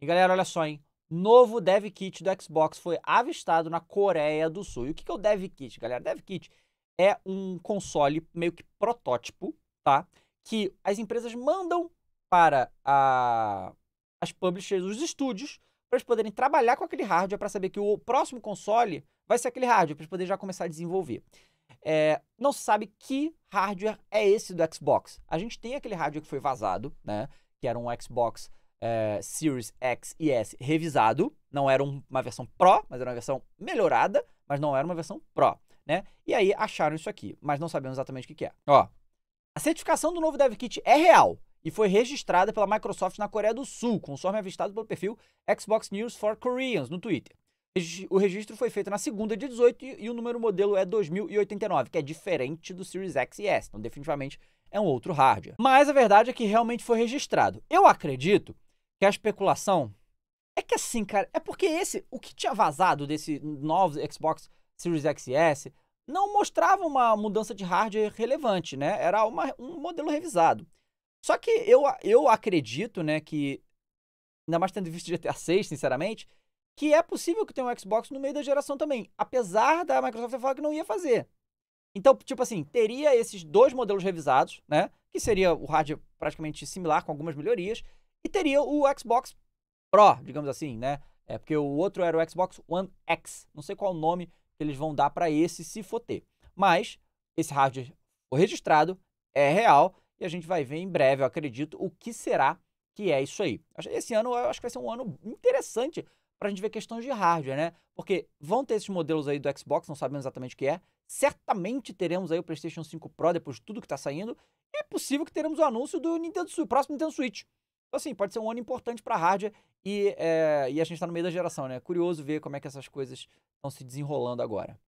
E galera, olha só, hein? Novo dev kit do Xbox foi avistado na Coreia do Sul. E o que é o dev kit, galera? Dev kit é um console meio que protótipo, tá? Que as empresas mandam para a, as publishers, os estúdios, para eles poderem trabalhar com aquele hardware para saber que o próximo console vai ser aquele hardware, para eles poderem já começar a desenvolver. É, não se sabe que hardware é esse do Xbox. A gente tem aquele hardware que foi vazado, né? Que era um Xbox é, Series X e S revisado. Não era uma versão Pro, mas era uma versão melhorada, mas não era uma versão Pro, né? E aí acharam isso aqui, mas não sabemos exatamente o que, que é. Ó, a certificação do novo DevKit é real e foi registrada pela Microsoft na Coreia do Sul, conforme avistado pelo perfil Xbox News for Koreans no Twitter. O registro foi feito na segunda, de 18, e o número modelo é 2089, que é diferente do Series X e S. Então, definitivamente, é um outro hardware. Mas a verdade é que realmente foi registrado. Eu acredito que é a especulação. É que assim, cara, é porque esse, o que tinha vazado desse novo Xbox Series XS não mostrava uma mudança de hardware relevante, né? Era uma, um modelo revisado. Só que eu, eu acredito, né, que ainda mais tendo visto GTA 6, sinceramente, que é possível que tenha um Xbox no meio da geração também, apesar da Microsoft ter falado que não ia fazer. Então, tipo assim, teria esses dois modelos revisados, né? Que seria o hardware praticamente similar, com algumas melhorias, e teria o Xbox Pro, digamos assim, né? É porque o outro era o Xbox One X. Não sei qual o nome que eles vão dar para esse se for ter. Mas esse hardware foi registrado, é real e a gente vai ver em breve, eu acredito, o que será que é isso aí. Esse ano eu acho que vai ser um ano interessante para a gente ver questões de hardware, né? Porque vão ter esses modelos aí do Xbox, não sabemos exatamente o que é. Certamente teremos aí o PlayStation 5 Pro depois de tudo que está saindo. E é possível que teremos o anúncio do Nintendo Switch, próximo Nintendo Switch. Então, assim, pode ser um ano importante para hardware e, é, e a gente está no meio da geração, né? É curioso ver como é que essas coisas estão se desenrolando agora.